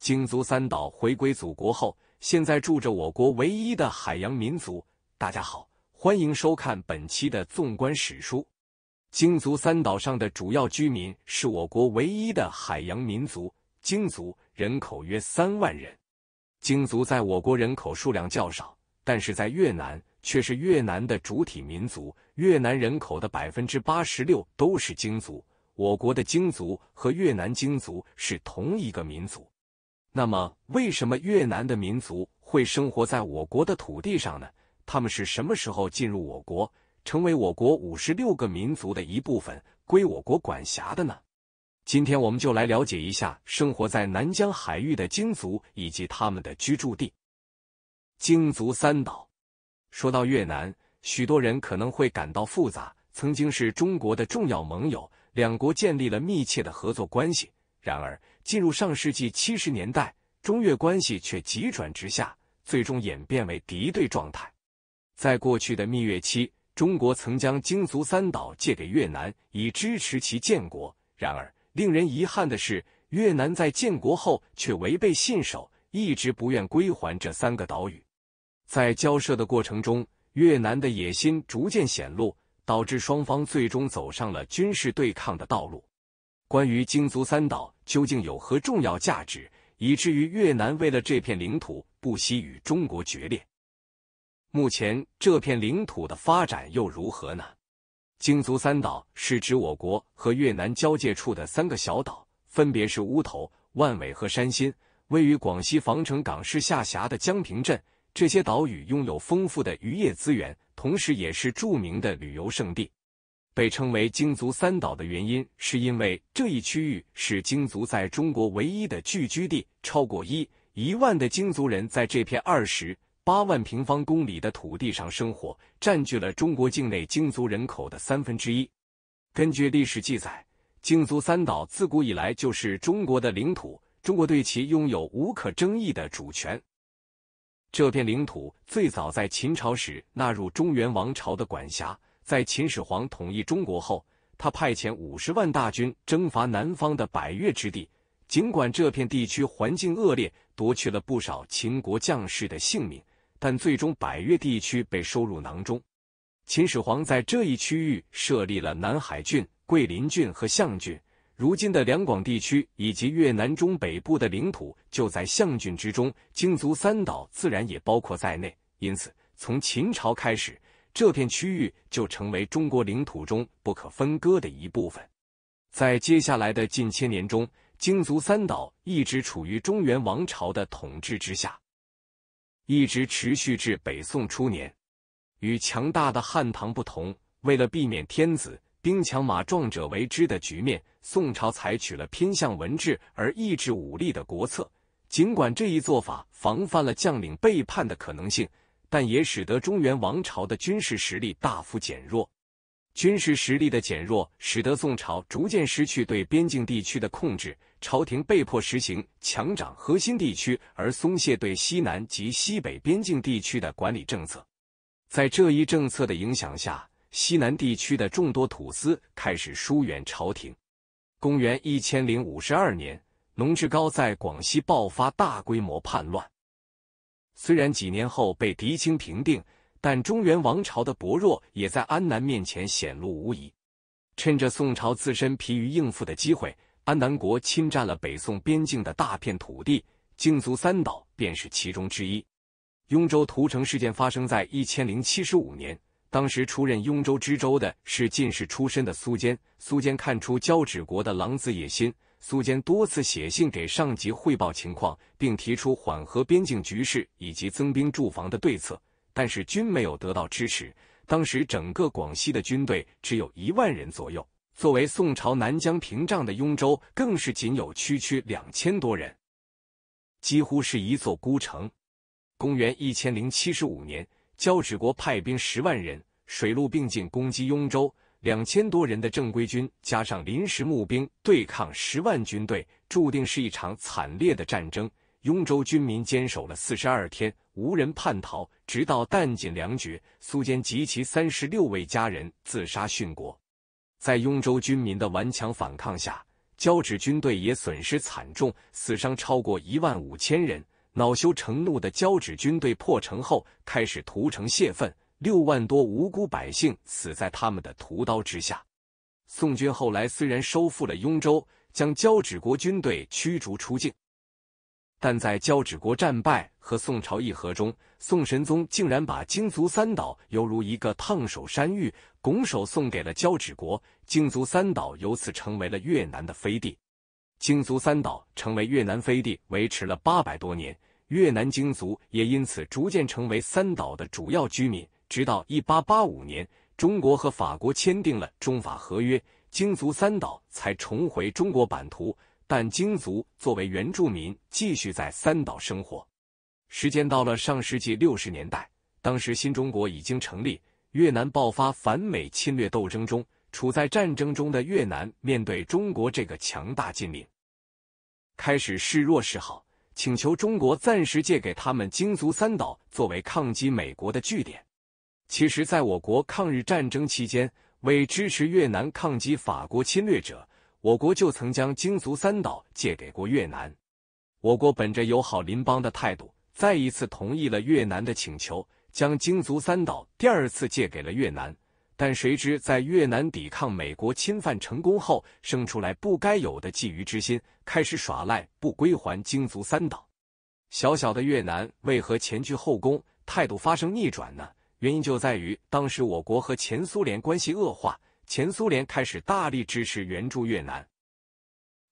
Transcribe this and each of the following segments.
京族三岛回归祖国后，现在住着我国唯一的海洋民族。大家好，欢迎收看本期的《纵观史书》。京族三岛上的主要居民是我国唯一的海洋民族——京族，人口约三万人。京族在我国人口数量较少，但是在越南却是越南的主体民族。越南人口的百分之八十六都是京族。我国的京族和越南京族是同一个民族。那么，为什么越南的民族会生活在我国的土地上呢？他们是什么时候进入我国，成为我国五十六个民族的一部分，归我国管辖的呢？今天，我们就来了解一下生活在南疆海域的京族以及他们的居住地——京族三岛。说到越南，许多人可能会感到复杂。曾经是中国的重要盟友，两国建立了密切的合作关系。然而，进入上世纪七十年代，中越关系却急转直下，最终演变为敌对状态。在过去的蜜月期，中国曾将京族三岛借给越南，以支持其建国。然而，令人遗憾的是，越南在建国后却违背信守，一直不愿归还这三个岛屿。在交涉的过程中，越南的野心逐渐显露，导致双方最终走上了军事对抗的道路。关于京族三岛，究竟有何重要价值，以至于越南为了这片领土不惜与中国决裂？目前这片领土的发展又如何呢？京族三岛是指我国和越南交界处的三个小岛，分别是乌头、万尾和山心，位于广西防城港市下辖的江平镇。这些岛屿拥有丰富的渔业资源，同时也是著名的旅游胜地。被称为“京族三岛”的原因，是因为这一区域是京族在中国唯一的聚居地。超过一一万的京族人在这片二十八万平方公里的土地上生活，占据了中国境内京族人口的三分之一。根据历史记载，京族三岛自古以来就是中国的领土，中国对其拥有无可争议的主权。这片领土最早在秦朝时纳入中原王朝的管辖。在秦始皇统一中国后，他派遣五十万大军征伐南方的百越之地。尽管这片地区环境恶劣，夺去了不少秦国将士的性命，但最终百越地区被收入囊中。秦始皇在这一区域设立了南海郡、桂林郡和象郡。如今的两广地区以及越南中北部的领土就在象郡之中，京族三岛自然也包括在内。因此，从秦朝开始。这片区域就成为中国领土中不可分割的一部分。在接下来的近千年中，京族三岛一直处于中原王朝的统治之下，一直持续至北宋初年。与强大的汉唐不同，为了避免天子兵强马壮者为之的局面，宋朝采取了偏向文治而抑制武力的国策。尽管这一做法防范了将领背叛的可能性。但也使得中原王朝的军事实力大幅减弱，军事实力的减弱使得宋朝逐渐失去对边境地区的控制，朝廷被迫实行强掌核心地区，而松懈对西南及西北边境地区的管理政策。在这一政策的影响下，西南地区的众多土司开始疏远朝廷。公元一千零五十二年，侬志高在广西爆发大规模叛乱。虽然几年后被狄青平定，但中原王朝的薄弱也在安南面前显露无遗。趁着宋朝自身疲于应付的机会，安南国侵占了北宋边境的大片土地，京族三岛便是其中之一。雍州屠城事件发生在一千零七十五年，当时出任雍州知州的是进士出身的苏坚。苏坚看出交趾国的狼子野心。苏坚多次写信给上级汇报情况，并提出缓和边境局势以及增兵驻防的对策，但是均没有得到支持。当时整个广西的军队只有一万人左右，作为宋朝南疆屏障的雍州更是仅有区区两千多人，几乎是一座孤城。公元一千零七十五年，交趾国派兵十万人，水陆并进攻击雍州。两千多人的正规军加上临时募兵对抗十万军队，注定是一场惨烈的战争。雍州军民坚守了四十二天，无人叛逃，直到弹尽粮绝，苏坚及其三十六位家人自杀殉国。在雍州军民的顽强反抗下，交趾军队也损失惨重，死伤超过一万五千人。恼羞成怒的交趾军队破城后，开始屠城泄愤。六万多无辜百姓死在他们的屠刀之下。宋军后来虽然收复了雍州，将交趾国军队驱逐出境，但在交趾国战败和宋朝议和中，宋神宗竟然把京族三岛犹如一个烫手山芋，拱手送给了交趾国。京族三岛由此成为了越南的飞地。京族三岛成为越南飞地维持了八百多年，越南京族也因此逐渐成为三岛的主要居民。直到一八八五年，中国和法国签订了中法合约，京族三岛才重回中国版图。但京族作为原住民，继续在三岛生活。时间到了上世纪六十年代，当时新中国已经成立，越南爆发反美侵略斗争中，处在战争中的越南面对中国这个强大禁令。开始示弱示好，请求中国暂时借给他们京族三岛作为抗击美国的据点。其实，在我国抗日战争期间，为支持越南抗击法国侵略者，我国就曾将京族三岛借给过越南。我国本着友好邻邦的态度，再一次同意了越南的请求，将京族三岛第二次借给了越南。但谁知，在越南抵抗美国侵犯成功后，生出来不该有的觊觎之心，开始耍赖不归还京族三岛。小小的越南为何前去后宫，态度发生逆转呢？原因就在于，当时我国和前苏联关系恶化，前苏联开始大力支持援助越南，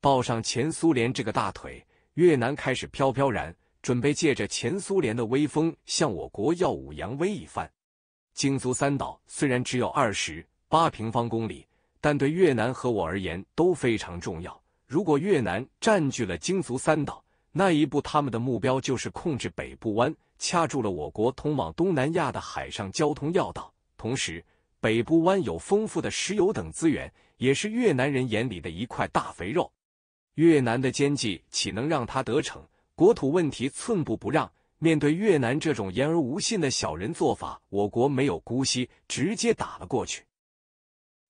抱上前苏联这个大腿，越南开始飘飘然，准备借着前苏联的威风向我国耀武扬威一番。京族三岛虽然只有二十八平方公里，但对越南和我而言都非常重要。如果越南占据了京族三岛，那一步他们的目标就是控制北部湾。掐住了我国通往东南亚的海上交通要道，同时北部湾有丰富的石油等资源，也是越南人眼里的一块大肥肉。越南的奸计岂能让他得逞？国土问题寸步不让。面对越南这种言而无信的小人做法，我国没有姑息，直接打了过去。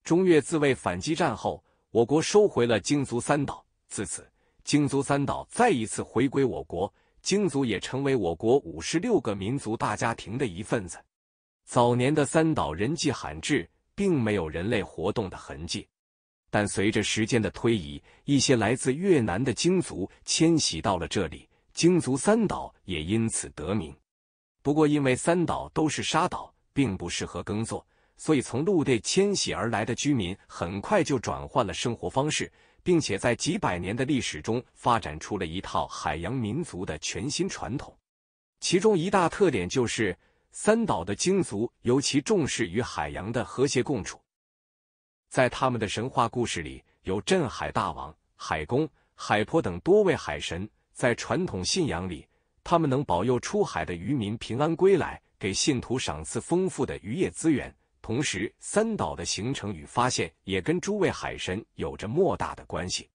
中越自卫反击战后，我国收回了京族三岛，自此京族三岛再一次回归我国。京族也成为我国五十六个民族大家庭的一份子。早年的三岛人迹罕至，并没有人类活动的痕迹。但随着时间的推移，一些来自越南的京族迁徙到了这里，京族三岛也因此得名。不过，因为三岛都是沙岛，并不适合耕作。所以，从陆地迁徙而来的居民很快就转换了生活方式，并且在几百年的历史中发展出了一套海洋民族的全新传统。其中一大特点就是，三岛的鲸族尤其重视与海洋的和谐共处。在他们的神话故事里，有镇海大王、海公、海婆等多位海神。在传统信仰里，他们能保佑出海的渔民平安归来，给信徒赏赐丰富的渔业资源。同时，三岛的形成与发现也跟诸位海神有着莫大的关系。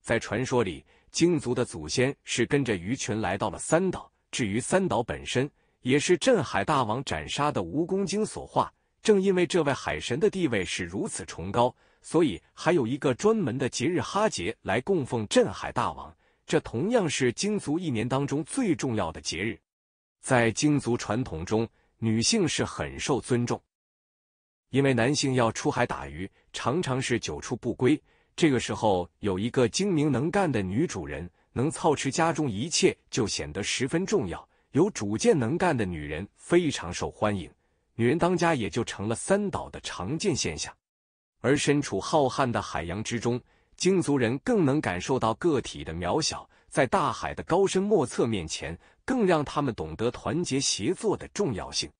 在传说里，鲸族的祖先是跟着鱼群来到了三岛。至于三岛本身，也是镇海大王斩杀的蜈蚣精所化。正因为这位海神的地位是如此崇高，所以还有一个专门的节日哈节来供奉镇海大王。这同样是鲸族一年当中最重要的节日。在鲸族传统中，女性是很受尊重。因为男性要出海打鱼，常常是久处不归。这个时候，有一个精明能干的女主人能操持家中一切，就显得十分重要。有主见、能干的女人非常受欢迎，女人当家也就成了三岛的常见现象。而身处浩瀚的海洋之中，鲸族人更能感受到个体的渺小，在大海的高深莫测面前，更让他们懂得团结协作的重要性。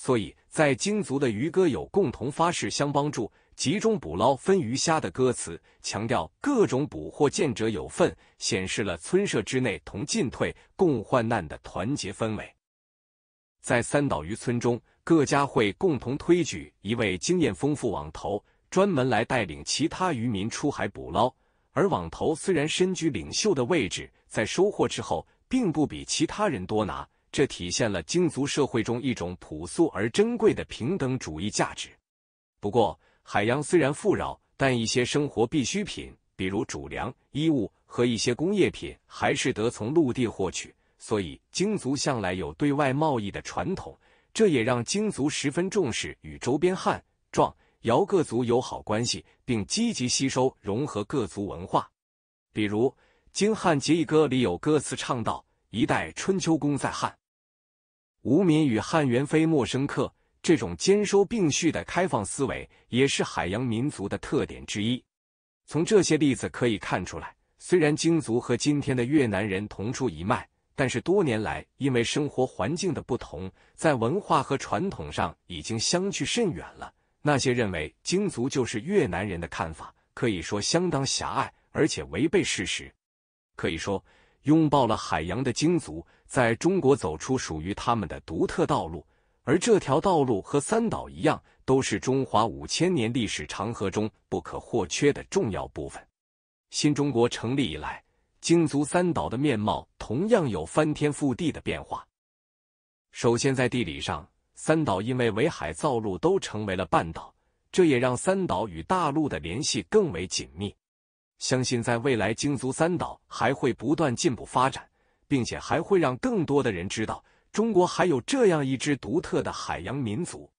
所以在鲸族的渔歌有共同发誓相帮助、集中捕捞分鱼虾的歌词，强调各种捕获见者有份，显示了村社之内同进退、共患难的团结氛围。在三岛渔村中，各家会共同推举一位经验丰富网头，专门来带领其他渔民出海捕捞。而网头虽然身居领袖的位置，在收获之后，并不比其他人多拿。这体现了京族社会中一种朴素而珍贵的平等主义价值。不过，海洋虽然富饶，但一些生活必需品，比如主粮、衣物和一些工业品，还是得从陆地获取。所以，京族向来有对外贸易的传统，这也让京族十分重视与周边汉、壮、瑶各族友好关系，并积极吸收融合各族文化。比如，《京汉结义歌》里有歌词唱道。一代春秋功在汉，吴敏与汉元妃莫生克这种兼收并蓄的开放思维，也是海洋民族的特点之一。从这些例子可以看出来，虽然京族和今天的越南人同出一脉，但是多年来因为生活环境的不同，在文化和传统上已经相去甚远了。那些认为京族就是越南人的看法，可以说相当狭隘，而且违背事实。可以说。拥抱了海洋的鲸族，在中国走出属于他们的独特道路，而这条道路和三岛一样，都是中华五千年历史长河中不可或缺的重要部分。新中国成立以来，京族三岛的面貌同样有翻天覆地的变化。首先，在地理上，三岛因为围海造陆都成为了半岛，这也让三岛与大陆的联系更为紧密。相信在未来，京族三岛还会不断进步发展，并且还会让更多的人知道，中国还有这样一支独特的海洋民族。